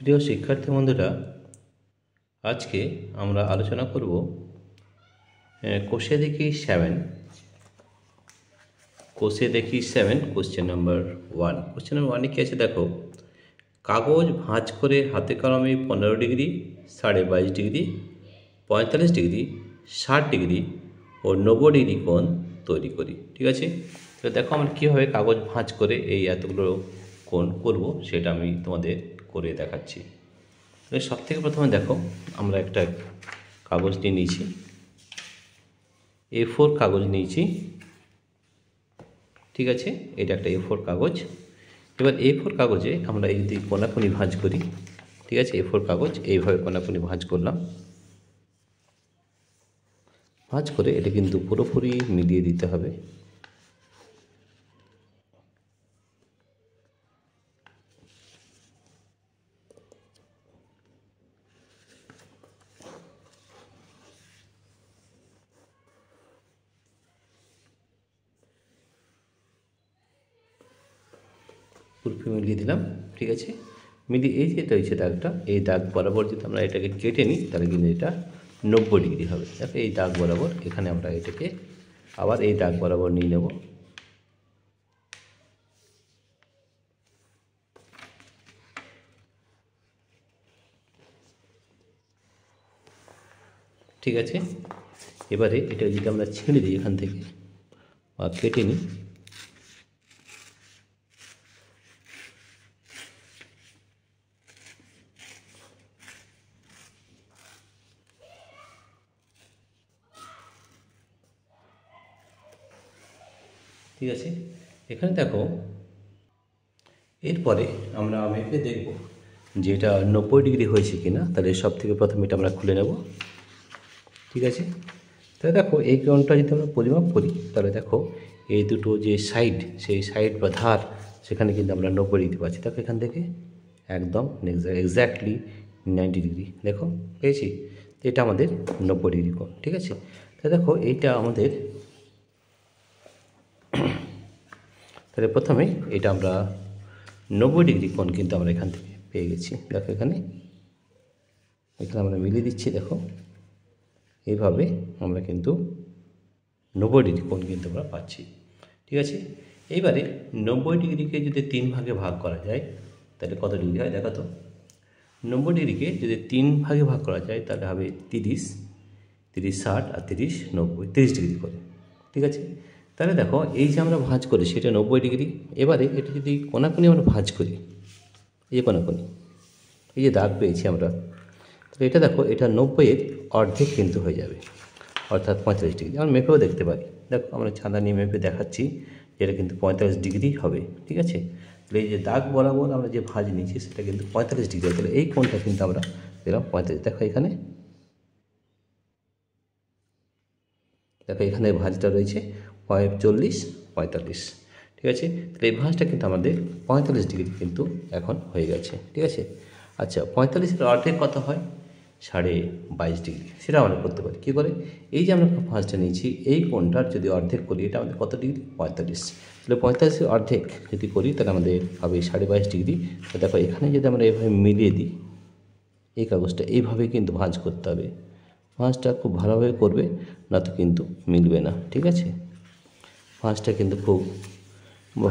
প্রিয় শিক্ষার্থী বন্ধুরা আজকে আমরা আলোচনা করব কোষে দেখি সেভেন কোষে দেখি seven question number one question number ওয়ানে কী আছে দেখো কাগজ ভাঁজ করে হাতে কলমে পনেরো ডিগ্রি সাড়ে বাইশ ডিগ্রি পঁয়তাল্লিশ ডিগ্রি ষাট ডিগ্রি ও নব্বই ডিগ্রি কোণ তৈরি করি ঠিক আছে তো দেখো আমরা কীভাবে কাগজ ভাঁজ করে এই এতগুলো কোণ করব সেটা আমি তোমাদের করে দেখাচ্ছি সব থেকে প্রথমে দেখো আমরা একটা কাগজ নিয়ে নিয়েছি এ ফোর কাগজ নিয়েছি ঠিক আছে এটা একটা এ ফোর কাগজ এবার এ ফোর কাগজে আমরা এই যদি কোনাকুনি ভাঁজ করি ঠিক আছে এ ফোর কাগজ এইভাবে কোনাকুনি ভাঁজ করলাম ভাঁজ করে এটা কিন্তু পুরোপুরি মিলিয়ে দিতে হবে কুরফি মিলিয়ে দিলাম ঠিক আছে মিলিয়ে এই যেটা হয়েছে দাগটা এই দাগ বরাবর যদি আমরা এটাকে কেটে নিই তাহলে কিন্তু এটা নব্বই ডিগ্রি হবে দেখো এই দাগ বরাবর এখানে আমরা এটাকে আবার এই দাগ বরাবর নিয়ে নেব ঠিক আছে এবারে এটা যদি আমরা ছিঁড়ে দিই এখান থেকে বা কেটে নিই ঠিক আছে এখানে দেখো এরপরে আমরা মেপে দেখব যে এটা নব্বই ডিগ্রি হয়েছে কি না তাহলে সব থেকে প্রথমে এটা আমরা খুলে নেব ঠিক আছে তাহলে দেখো এই কোণটা যদি আমরা পরিমাপ করি তাহলে দেখো এই দুটো যে সাইড সেই সাইড বা ধার সেখানে কিন্তু আমরা নব্বই ডিগ্রি পাচ্ছি দেখো এখান থেকে একদম এক্স্যাক্টলি নাইনটি ডিগ্রি দেখো পেয়েছি এটা আমাদের নব্বই ডিগ্রি কোণ ঠিক আছে তাহলে দেখো এইটা আমাদের তাহলে প্রথমে এটা আমরা নব্বই ডিগ্রি কোণ কিন্তু আমরা এখান থেকে পেয়ে গেছি দেখো এখানে এখানে আমরা মিলিয়ে দিচ্ছি দেখো এইভাবে আমরা কিন্তু নব্বই ডিগ্রি কোণ কিন্তু আমরা পাচ্ছি ঠিক আছে এইবারে নব্বই ডিগ্রিকে যদি তিন ভাগে ভাগ করা যায় তাহলে কত ডিগ্রি হয় দেখা তো নব্বই ডিগ্রিকে যদি তিন ভাগে ভাগ করা যায় তাহলে হবে তিরিশ তিরিশ ষাট আর তিরিশ নব্বই তিরিশ ডিগ্রি করে ঠিক আছে তাহলে দেখো এই যে আমরা ভাঁজ করি সেটা নব্বই ডিগ্রি এবারে এটা যদি কোনাকুনি আমরা ভাঁজ করি এই যে কোনাকুনি এই যে দাগ পেয়েছি আমরা তাহলে এটা দেখো এটা নব্বইয়ের অর্ধেক কিন্তু হয়ে যাবে অর্থাৎ পঁয়তাল্লিশ ডিগ্রি আমরা মেপেও দেখতে পারি দেখো আমরা ছাঁদা নিয়ে মেপে দেখাচ্ছি এটা কিন্তু পঁয়তাল্লিশ ডিগ্রি হবে ঠিক আছে তাহলে এই যে দাগ বরাবর আমরা যে ভাঁজ নিয়েছি সেটা কিন্তু পঁয়তাল্লিশ ডিগ্রি তাহলে এই কোনটা কিন্তু আমরা দিলাম পঁয়তাল্লিশ দেখো এখানে দেখো এখানে ভাঁজটা রয়েছে চল্লিশ পঁয়তাল্লিশ ঠিক আছে তাহলে এই ভাঁজটা কিন্তু আমাদের পঁয়তাল্লিশ ডিগ্রি কিন্তু এখন হয়ে গেছে ঠিক আছে আচ্ছা পঁয়তাল্লিশের অর্ধেক কত হয় সাড়ে বাইশ ডিগ্রি সেটা আমরা করতে পারি কী করে এই যে আমরা ফার্স্টটা নিয়েছি এই কোণটার যদি অর্ধেক করি এটা আমাদের কত ডিগ্রি পঁয়তাল্লিশ তাহলে পঁয়তাল্লিশের অর্ধেক যদি করি তাহলে আমাদের হবে সাড়ে বাইশ ডিগ্রি দেখো এখানে যদি আমরা এভাবে মিলিয়ে দিই এই কাগজটা এইভাবে কিন্তু ভাঁজ করতে হবে ভাঁজটা খুব ভালোভাবে করবে না তো কিন্তু মিলবে না ঠিক আছে ভাঁজটা কিন্তু খুব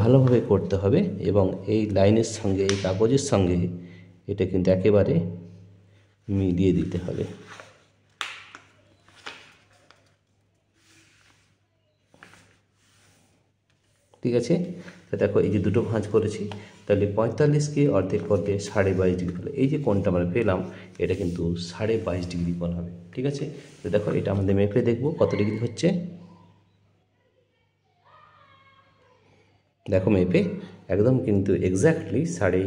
ভালোভাবে করতে হবে এবং এই লাইনের সঙ্গে এই কাগজের সঙ্গে এটা কিন্তু একেবারে মিলিয়ে দিতে হবে ঠিক আছে তা দেখো এই যে দুটো ভাঁজ করেছি তাহলে পঁয়তাল্লিশকে অর্ধেক করলে সাড়ে বাইশ ডিগ্রি হলো এই যে কোণটা আমরা পেলাম এটা কিন্তু সাড়ে বাইশ ডিগ্রি কোণ হবে ঠিক আছে তো দেখো এটা আমাদের মেপে দেখব কত ডিগ্রি হচ্ছে দেখো মেপে একদম কিন্তু এক্স্যাক্টলি সাড়ে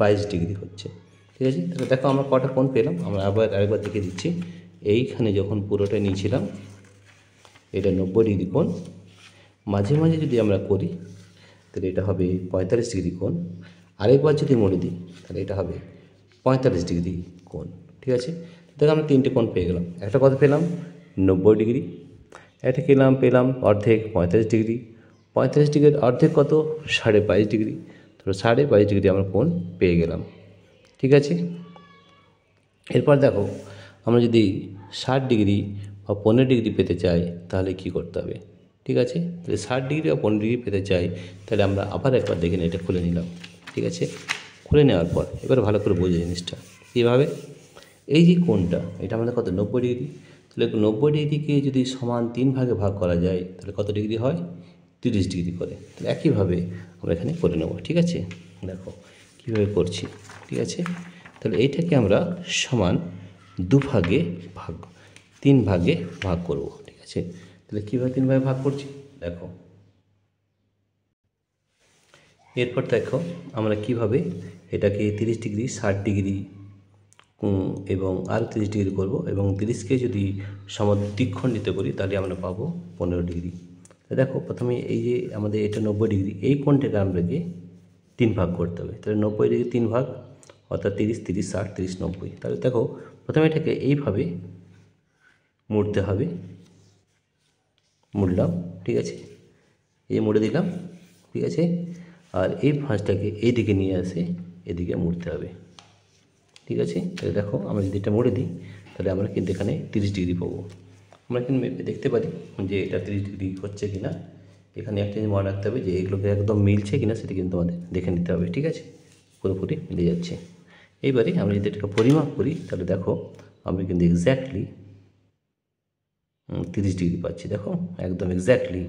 বাইশ ডিগ্রি হচ্ছে ঠিক আছে তাহলে দেখো আমরা কটা কোন পেলাম আমরা আবার আরেকবার দেখে দিচ্ছি এইখানে যখন পুরোটা নিয়েছিলাম এটা নব্বই ডিগ্রি কোণ মাঝে মাঝে যদি আমরা করি তাহলে এটা হবে পঁয়তাল্লিশ ডিগ্রি কোণ আরেকবার যদি মনে দিই তাহলে এটা হবে পঁয়তাল্লিশ ডিগ্রি কোণ ঠিক আছে দেখো আমরা তিনটে কোণ পেয়ে গেলাম একটা কথা পেলাম নব্বই ডিগ্রি একটা কেলাম পেলাম অর্ধেক পঁয়তাল্লিশ ডিগ্রি পঁয়তাল্লিশ ডিগ্রির অর্ধেক কত সাড়ে বাইশ ডিগ্রি ধরো সাড়ে বাইশ ডিগ্রি আমরা কোন পেয়ে গেলাম ঠিক আছে এরপর দেখো আমরা যদি ষাট ডিগ্রি বা পনেরো ডিগ্রি পেতে চাই তাহলে কি করতে হবে ঠিক আছে তাহলে ষাট ডিগ্রি বা পনেরো ডিগ্রি পেতে চাই তাহলে আমরা আবার একবার দেখে নিই এটা খুলে নিলাম ঠিক আছে খুলে নেওয়ার পর এবার ভালো করে বোঝো জিনিসটা কীভাবে এই যে কোনটা এটা আমাদের কত নব্বই ডিগ্রি তাহলে নব্বই ডিগ্রিকে যদি সমান তিন ভাগে ভাগ করা যায় তাহলে কত ডিগ্রি হয় তিরিশ ডিগ্রি করে তাহলে একইভাবে আমরা এখানে করে নেব ঠিক আছে দেখো কীভাবে করছি ঠিক আছে তাহলে এইটাকে আমরা সমান দুভাগে ভাগ তিন ভাগে ভাগ করব ঠিক আছে তাহলে কীভাবে তিন ভাগে ভাগ করছি দেখো এরপর দেখো আমরা কিভাবে এটাকে তিরিশ ডিগ্রি ষাট ডিগ্রি এবং আর তিরিশ ডিগ্রি করব এবং তিরিশকে যদি নিতে করি তাহলে আমরা পাবো পনেরো ডিগ্রি দেখো প্রথমে এই যে আমাদের এটা নব্বই ডিগ্রি এই কোণটাকে আমাদেরকে তিন ভাগ করতে হবে তাহলে নব্বই ডিগ্রি তিন ভাগ অর্থাৎ তিরিশ তিরিশ ষাট তিরিশ নব্বই তাহলে দেখো প্রথমে এটাকে এইভাবে মুড়তে হবে মুড়লাম ঠিক আছে এই মুড়ে দিলাম ঠিক আছে আর এই ফাঁসটাকে এইদিকে নিয়ে আসে এদিকে মুড়তে হবে ঠিক আছে তাহলে দেখো আমরা যদি এটা মুড়ে দিই তাহলে আমরা কিন্তু এখানে তিরিশ ডিগ্রি পাবো আমরা এখানে মেপে দেখতে পারি যে এটা তিরিশ ডিগ্রি হচ্ছে কিনা এখানে একটা জিনিস মনে রাখতে হবে যে এগুলোকে একদম মিলছে কিনা সেটা কিন্তু আমাদের দেখে নিতে হবে ঠিক আছে পুরোপুরি মিলে যাচ্ছে এইবারে আমরা যদি এটাকে পরিমাপ করি তাহলে দেখো আমি কিন্তু এক্স্যাক্টলি তিরিশ ডিগ্রি পাচ্ছি দেখো একদম এক্স্যাক্টলি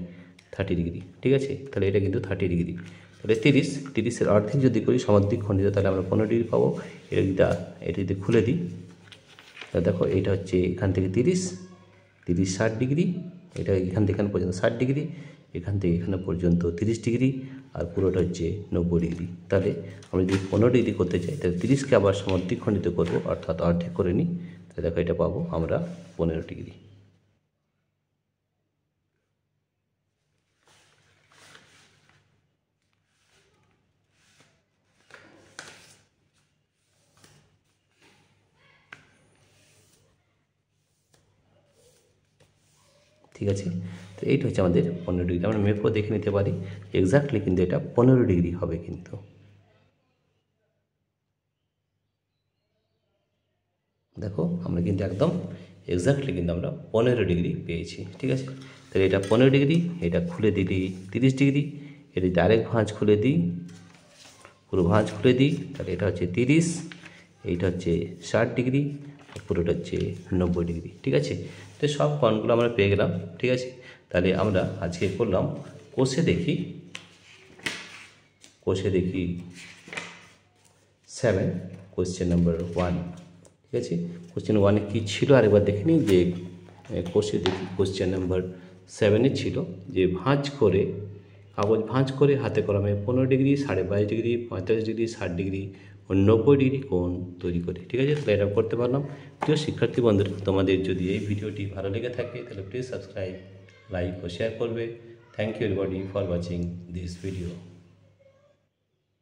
থার্টি ডিগ্রি ঠিক আছে তাহলে এটা কিন্তু থার্টি ডিগ্রি তাহলে তিরিশ তিরিশের অর্ধেক যদি করি সমাধিক খণ্ডিত তাহলে আমরা পনেরো ডিগ্রি পাবো এটা যদি এটা যদি খুলে দিই তাহলে দেখো এইটা হচ্ছে এখান থেকে তিরিশ তিরিশ ষাট ডিগ্রি এটা এখান থেকে এখানে পর্যন্ত ষাট ডিগ্রি এখান থেকে এখানে পর্যন্ত তিরিশ ডিগ্রি আর পুরোটা হচ্ছে নব্বই ডিগ্রি তাহলে আমরা যদি পনেরো ডিগ্রি করতে চাই তাহলে তিরিশকে আবার সমর্থিক খণ্ডিত করবো অর্থাৎ অর্ধেক করে নিই তাহলে দেখো এটা পাবো আমরা পনেরো ডিগ্রি ঠিক আছে তো এইটা হচ্ছে আমাদের পনেরো ডিগ্রি আমরা মেপও দেখে নিতে পারি এক্স্যাক্টলি কিন্তু এটা পনেরো ডিগ্রি হবে কিন্তু দেখো আমরা কিন্তু একদম এক্স্যাক্টলি কিন্তু আমরা পনেরো ডিগ্রি পেয়েছি ঠিক আছে তাহলে এটা পনেরো ডিগ্রি এটা খুলে দিলি তিরিশ ডিগ্রি এটা ডাইরেক্ট ভাঁজ খুলে দিই পুরো ভাঁজ খুলে দিই তাহলে এটা হচ্ছে তিরিশ এইটা হচ্ছে ষাট ডিগ্রি পুরোটা হচ্ছে নব্বই ডিগ্রি ঠিক আছে তো সব কণগুলো আমরা পেয়ে গেলাম ঠিক আছে তাহলে আমরা আজকে করলাম কোষে দেখি কোষে দেখি সেভেন কোশ্চেন নাম্বার ওয়ান ঠিক আছে কোশ্চেন ওয়ানে কী ছিল আরেকবার দেখে নিই যে কোষে দেখি কোশ্চেন নাম্বার সেভেনে ছিল যে ভাঁজ করে কাগজ ভাঁজ করে হাতে কলমে পনেরো ডিগ্রি সাড়ে বাইশ ডিগ্রি পঁয়তাল্লিশ ডিগ্রি ষাট ডিগ্রি নব্বই ডিগ্রি কোণ তৈরি করে ঠিক আছে তাহলে এটা করতে পারলাম প্রিয় শিক্ষার্থী বন্ধুরা তোমাদের যদি এই ভিডিওটি ভালো লেগে থাকে তাহলে প্লিজ সাবস্ক্রাইব লাইক ও শেয়ার করবে thank you everybody for watching this video